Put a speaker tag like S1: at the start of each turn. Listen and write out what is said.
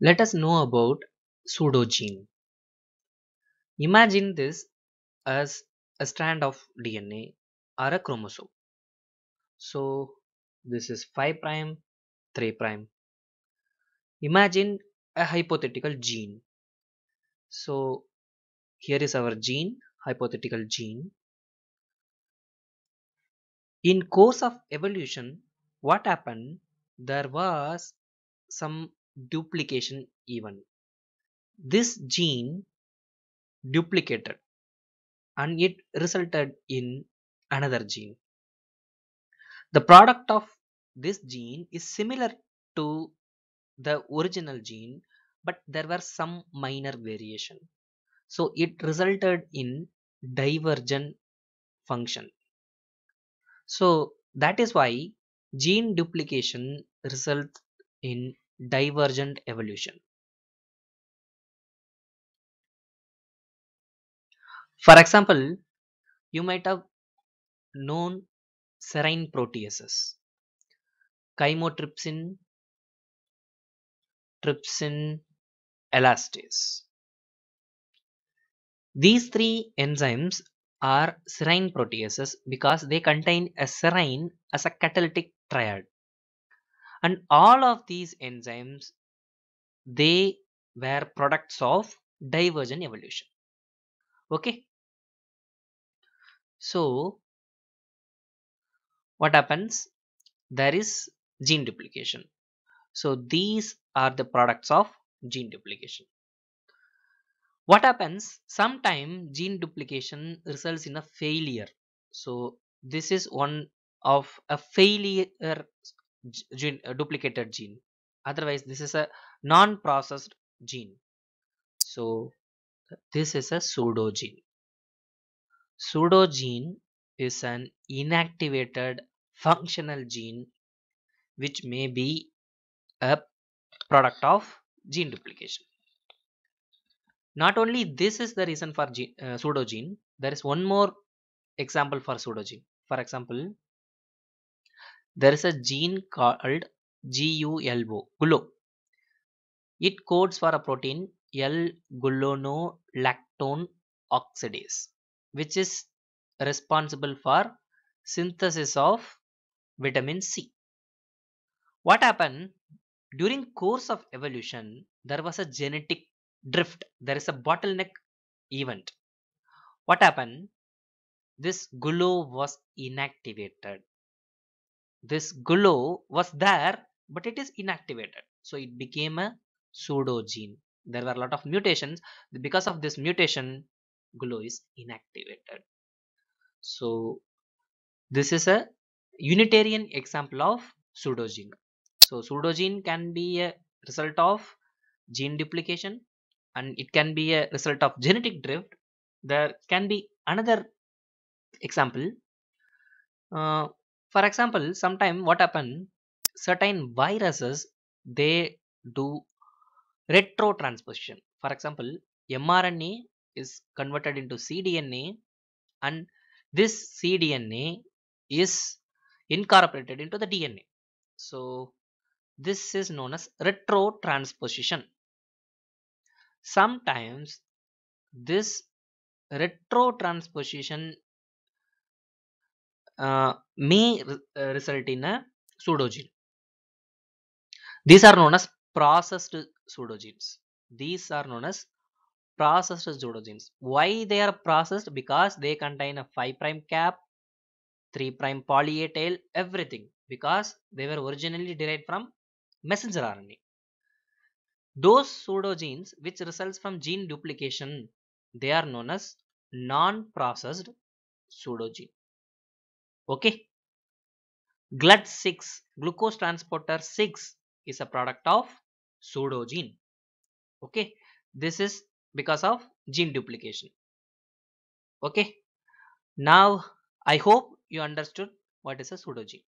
S1: Let us know about pseudogene. Imagine this as a strand of DNA or a chromosome. So this is 5 prime, 3 prime. Imagine a hypothetical gene. So here is our gene, hypothetical gene. In course of evolution, what happened? There was some duplication event. This gene duplicated and it resulted in another gene. The product of this gene is similar to the original gene but there were some minor variation. So it resulted in divergent function. So that is why gene duplication results in divergent evolution. For example, you might have known serine proteases, chymotrypsin, trypsin elastase. These three enzymes are serine proteases because they contain a serine as a catalytic triad and all of these enzymes they were products of divergent evolution okay so what happens there is gene duplication so these are the products of gene duplication what happens Sometimes gene duplication results in a failure so this is one of a failure gene, uh, duplicated gene otherwise this is a non-processed gene so this is a pseudogene pseudogene is an inactivated functional gene which may be a product of gene duplication not only this is the reason for gene, uh, pseudogene there is one more example for pseudogene for example there is a gene called GULO. GULO. It codes for a protein L-gulonolactone oxidase, which is responsible for synthesis of vitamin C. What happened? During course of evolution, there was a genetic drift. There is a bottleneck event. What happened? This GULO was inactivated this glow was there but it is inactivated so it became a pseudo gene there were a lot of mutations because of this mutation glow is inactivated so this is a unitarian example of pseudogene so pseudogene can be a result of gene duplication and it can be a result of genetic drift there can be another example uh, for example, sometime what happen? Certain viruses they do retrotransposition. For example, mRNA is converted into cDNA, and this cDNA is incorporated into the DNA. So this is known as retrotransposition. Sometimes this retrotransposition may result in a pseudogene. These are known as processed pseudogenes. These are known as processed pseudogenes. Why they are processed? Because they contain a 5 prime cap, 3 prime poly A tail, everything. Because they were originally derived from messenger RNA. Those pseudogenes which results from gene duplication, they are known as non-processed pseudogene okay glut6 glucose transporter 6 is a product of pseudogene okay this is because of gene duplication okay now i hope you understood what is a pseudogene